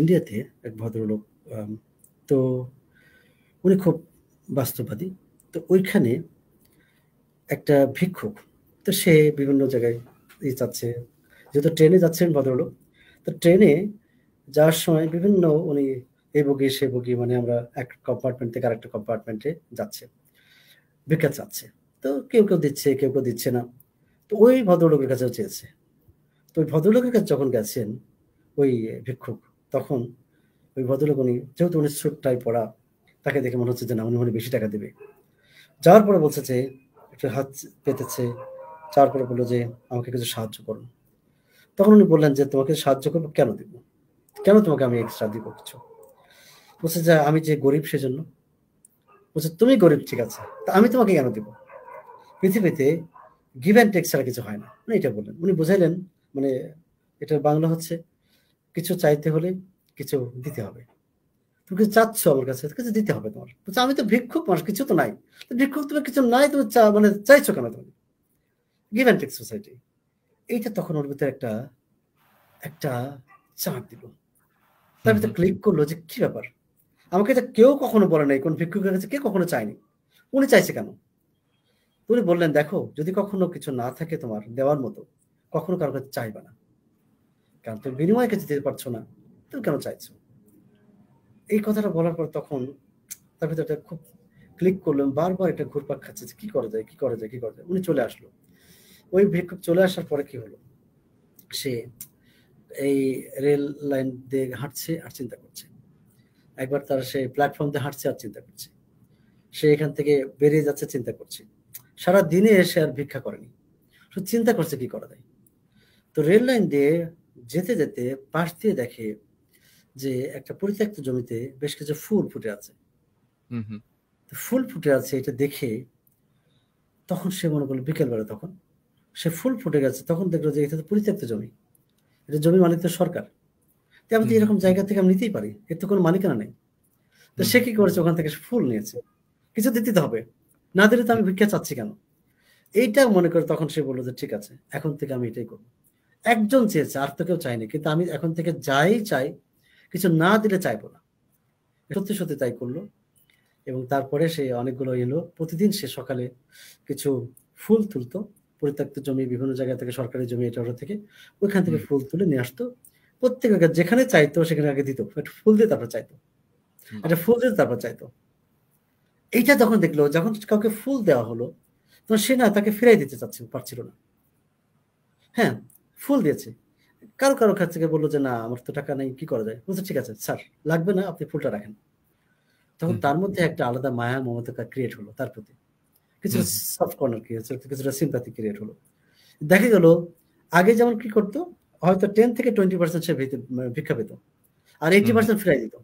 ইন্ডিয়াতে এক ভদ্রলোক তো উনি খুব বাস্তববাদী তো ওইখানে একটা ভিক্ষুক তো সে বিভিন্ন জায়গায় যাচ্ছে যেহেতু ট্রেনে যাচ্ছেন ভদ্রলোক তো ট্রেনে যাওয়ার সময় বিভিন্ন উনি এই বগি সে বগি মানে আমরা এক কম্পার্টমেন্ট থেকে আরেকটা কম্পার্টমেন্টে যাচ্ছে ভিক্ষা চাচ্ছে তো কেউ কেউ দিচ্ছে কেউ কেউ দিচ্ছে না তো ওই ভদ্রলোকের কাছেও চেয়েছে তো ওই ভদ্রলোকের কাছে যখন গেছেন ওই ভিক্ষুক তখন ওই ভদ্রলোক উনি যেহেতু উনি টাই পড়া তাকে দেখে মনে হচ্ছে যে না উনি মনে বেশি টাকা দেবে যাওয়ার পরে বলছে যে একটু হাত পেতেছে যাওয়ার পরে বললো যে আমাকে কিছু সাহায্য করুন তখন উনি বললেন যে তোমাকে সাহায্য করবো কেন দিব কেন তোমাকে আমি এক্সট্রা দিব কিছু বলছে যে আমি যে গরিব সেজন্য বলছে তুমি গরিব ঠিক আছে তা আমি তোমাকে কেন দিব পৃথিবীতে গিভ অ্যান্ড টেক ছাড়া কিছু হয় না উনি এটা বললেন উনি বুঝাইলেন মানে এটা বাংলা হচ্ছে কিছু চাইতে হলে কিছু দিতে হবে তুমি কিছু চাচ্ছ আমার কাছে কিছু দিতে হবে তোমার বলছো আমি তো ভিক্ষুক মানুষ কিছু তো নাই ভিক্ষুক তুমি কিছু নাই তুমি মানে চাইছো কেন তুমি গিভেন টেক সোসাইটি এইটা তখন ওর ভিতরে একটা একটা চাপ দিল তার ভিতরে ক্লিক করলো যে কি ব্যাপার আমাকে এটা কেউ কখনো বলে নাই কোন ভিক্ষুকের কাছে কে কখনো চায়নি উনি চাইছে কেন উনি বললেন দেখো যদি কখনো কিছু না থাকে তোমার দেওয়ার মতো কখনো কারো কাছে চাইবা না কারণ তুমি বিনিময় কিছু দিতে পারছো না তুমি কেন চাইছো এই কথাটা বলার পর তখন তার ভিতরে খুব ক্লিক করলাম বারবার এটা ঘুরপাক খাচ্ছে কি করা যায় কি করা যায় কি করা যায় উনি চলে আসলো ওই ভিক্ষুক চলে আসার পরে কি হলো সে এই রেল লাইন দিয়ে হাঁটছে আর চিন্তা করছে একবার তার সে প্ল্যাটফর্ম দিয়ে হাঁটছে আর চিন্তা করছে সে এখান থেকে বেরিয়ে যাচ্ছে চিন্তা করছে সারা দিনে এসে আর ভিক্ষা করেনি শুধু চিন্তা করছে কি করা যায় তো রেল লাইন দিয়ে যেতে যেতে পাশ দিয়ে দেখে যে একটা পরিত্যক্ত জমিতে বেশ কিছু ফুল ফুটে আছে ফুল ফুটে আছে এটা দেখে তখন সে মনে করলো বিকেলবেলা তখন সে ফুল ফুটে গেছে তখন দেখলো যে এটা তো পরিত্যক্ত জমি এটা জমি মালিক তো সরকার আমি তো এরকম জায়গা থেকে আমি নিতেই পারি এর তো কোনো মালিকানা নেই তো সে কি করেছে ওখান থেকে ফুল নিয়েছে কিছু দিতে হবে না দিলে তো আমি ভিক্ষা চাচ্ছি কেন এইটা মনে করে তখন সে বললো যে ঠিক আছে এখন থেকে আমি এটাই করবো একজন চেয়েছে আর তো কেউ চাইনি কিন্তু আমি এখন থেকে যাই চাই কিছু না দিলে চাইবো না সত্যি সত্যি তাই করলো এবং তারপরে সে অনেকগুলো এলো প্রতিদিন সে সকালে কিছু ফুল তুলতো পরিত্যক্ত জমি বিভিন্ন জায়গা থেকে সরকারি জমি এটা থেকে ওইখান থেকে ফুল তুলে নিয়ে আসতো প্রত্যেক যেখানে চাইতো সেখানে আগে দিত একটা ফুল দিয়ে তারপর চাইতো একটা ফুল দিয়ে তারপর চাইতো এইটা যখন দেখলো যখন কাউকে ফুল দেওয়া হলো তখন সে না তাকে ফিরাই দিতে চাচ্ছিল পারছিল না হ্যাঁ ফুল দিয়েছে কারো কারো কাছ থেকে বললো যে না আমার তো টাকা নেই কি করা যায় বলছে ঠিক আছে স্যার লাগবে না আপনি ফুলটা রাখেন তখন তার মধ্যে একটা আলাদা মায়া মমতা ক্রিয়েট হলো তার প্রতি কিছু সফট কর্নার ক্রিয়েট কিছুটা সিম্পাথি ক্রিয়েট হলো দেখা গেল আগে যেমন কি করতো হয়তো টেন থেকে টোয়েন্টি পার্সেন্ট সে মানে ভিক্ষা পেত আর এইটি পার্সেন্ট ফিরাই দিত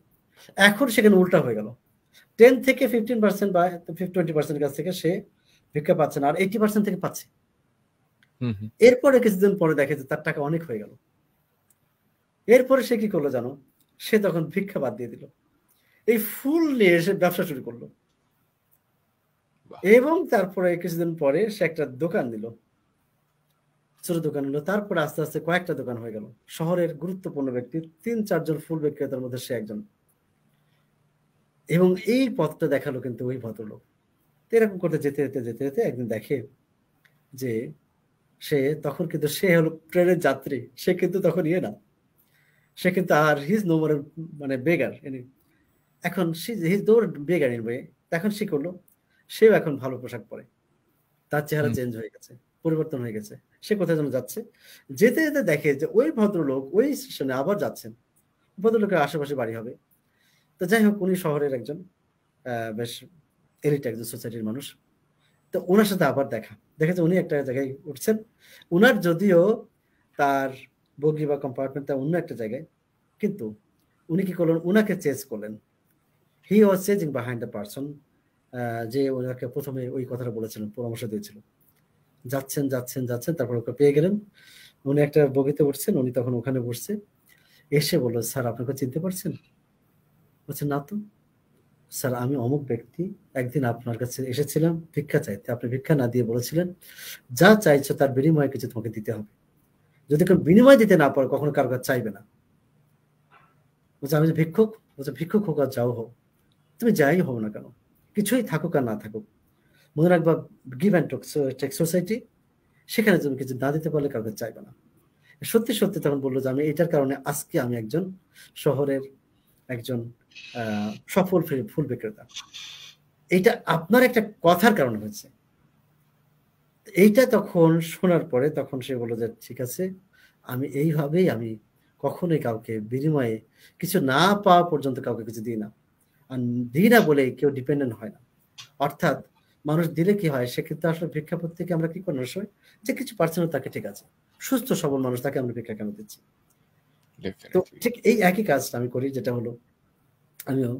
এখন সেখানে উল্টা হয়ে গেল টেন থেকে ফিফটিন পার্সেন্ট বা টোয়েন্টি পার্সেন্ট কাছ থেকে সে ভিক্ষা পাচ্ছে না আর এইটি পার্সেন্ট থেকে পাচ্ছে এরপরে কিছুদিন পরে দেখে যে তার টাকা অনেক হয়ে গেল এরপরে সে কি করলো জানো সে তখন ভিক্ষা বাদ দিয়ে দিল এই ফুল নিয়ে এসে ব্যবসা শুরু করলো এবং তারপরে কিছুদিন পরে সে একটা দোকান দিল ছোট দোকান নিল তারপরে আস্তে আস্তে কয়েকটা দোকান হয়ে গেল শহরের গুরুত্বপূর্ণ ব্যক্তি তিন চারজন ফুল বিক্রেতার মধ্যে সে একজন এবং এই পথটা দেখালো কিন্তু ওই ভদ্রলোক এরকম করতে যেতে যেতে যেতে যেতে একদিন দেখে যে সে তখন কিন্তু সে হলো ট্রেনের যাত্রী সে কিন্তু তখন ইয়ে না সে কিন্তু আর হিজ নো মোরের মানে বেগার এখন হিজ নো বেগার ইন এখন সে করলো সেও এখন ভালো পোশাক পরে তার চেহারা চেঞ্জ হয়ে গেছে পরিবর্তন হয়ে গেছে সে কোথায় যেন যাচ্ছে যেতে যেতে দেখে যে ওই ভদ্রলোক ওই স্টেশনে আবার যাচ্ছেন ভদ্রলোকের আশেপাশে বাড়ি হবে তো যাই হোক উনি শহরের একজন বেশ এলিট একজন সোসাইটির মানুষ তো ওনার সাথে আবার দেখা দেখা উনি একটা জায়গায় উঠছেন উনার যদিও তার বগি বা কম্পার্টমেন্ট তার অন্য একটা জায়গায় কিন্তু উনি কি করলেন উনাকে চেঞ্জ করলেন he was changing behind the person যে ওনাকে প্রথমে ওই কথাটা বলেছিলেন পরামর্শ দিয়েছিল যাচ্ছেন যাচ্ছেন যাচ্ছেন তারপর ওকে পেয়ে গেলেন উনি একটা বগিতে উঠছেন উনি তখন ওখানে বসছে এসে বললো স্যার আপনাকে চিনতে পারছেন বলছেন না তো স্যার আমি অমুক ব্যক্তি একদিন আপনার কাছে এসেছিলাম ভিক্ষা চাইতে আপনি ভিক্ষা না দিয়ে বলেছিলেন যা চাইছো তার বিনিময়ে কিছু তোমাকে দিতে হবে যদি কেউ বিনিময় দিতে না পারো কখনো কারো কাছে চাইবে না বলছে আমি যে ভিক্ষুক বলছে ভিক্ষুক হোক আর যাও হোক তুমি যাই হোক না কেন কিছুই থাকুক আর না থাকুক মনে রাখবা গিভ অ্যান্ড টেক সোসাইটি সেখানে তুমি কিছু না দিতে পারলে কারো কাছে চাইবে না সত্যি সত্যি তখন বললো যে আমি এটার কারণে আজকে আমি একজন শহরের একজন সফল ফুল বিক্রেতা এটা আপনার একটা কথার কারণে হয়েছে এইটা তখন শোনার পরে তখন সে বলে যে ঠিক আছে আমি এইভাবেই আমি কখনোই কাউকে বিনিময়ে কিছু না পাওয়া পর্যন্ত কাউকে কিছু দিই না আর দিই না বলে কেউ ডিপেন্ডেন্ট হয় না অর্থাৎ মানুষ দিলে কি হয় সেক্ষেত্রে আসলে ভিক্ষাপত থেকে আমরা কি করি সময় যে কিছু পারছে না তাকে ঠিক আছে সুস্থ সবল মানুষ তাকে আমরা ভিক্ষা কেন দিচ্ছি তো ঠিক এই একই কাজটা আমি করি যেটা হলো আমিও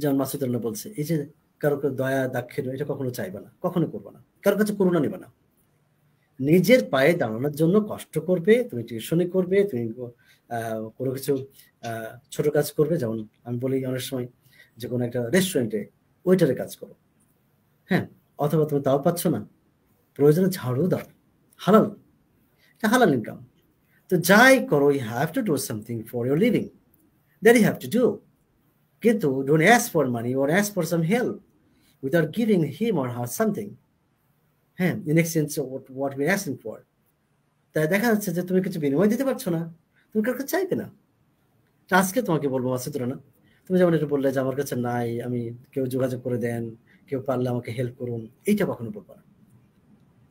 যেমন মাসুদুল্লাহ বলছে এই যে কারো দয়া দাক্ষের এটা কখনো চাইবে না কখনো করবো না কারো কাছে করুণা নেবে না নিজের পায়ে দাঁড়ানোর জন্য কষ্ট করবে তুমি টিউশনে করবে তুমি কোনো কিছু ছোট কাজ করবে যেমন আমি বলি অনেক সময় যে কোনো একটা রেস্টুরেন্টে ওয়েটারের কাজ করো হ্যাঁ অথবা তুমি তাও পাচ্ছ না প্রয়োজনে ঝাড়ু দাও হালাল এটা হালাল ইনকাম তো যাই করো you have to do something for your living that you have to do Kintu, don't ask money money or ask for some with আর giving him or her something হ্যাঁ in exchange what we asking for তাই দেখা যাচ্ছে যে তুমি কিছু বিনিময় দিতে পারছো না তুমি কাউকে চাইবে না আজকে তোমাকে বলবো আছে না তুমি যেমন একটু বললে যে আমার কাছে নাই আমি কেউ যোগাযোগ করে দেন কেউ পারলে আমাকে হেল্প করুন এইটা কখনো বলবো না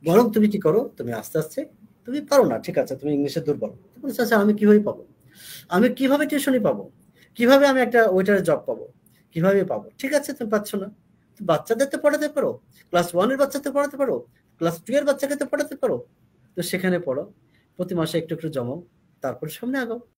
বরং তুমি কি করো তুমি আস্তে আস্তে তুমি পারো না ঠিক আছে তুমি ইংলিশে দুর্বল তুমি আমি কিভাবে পাবো আমি কিভাবে টিউশনই পাবো কিভাবে আমি একটা ওয়েটারের জব পাবো কিভাবে পাবো ঠিক আছে তুমি পাচ্ছ না বাচ্চাদের তো পড়াতে পারো ক্লাস ওয়ানের বাচ্চাদের পড়াতে পারো ক্লাস টু এর বাচ্চাকে তো পড়াতে পারো তো সেখানে পড়ো প্রতি মাসে একটু একটু জমাও তারপর সামনে আগাও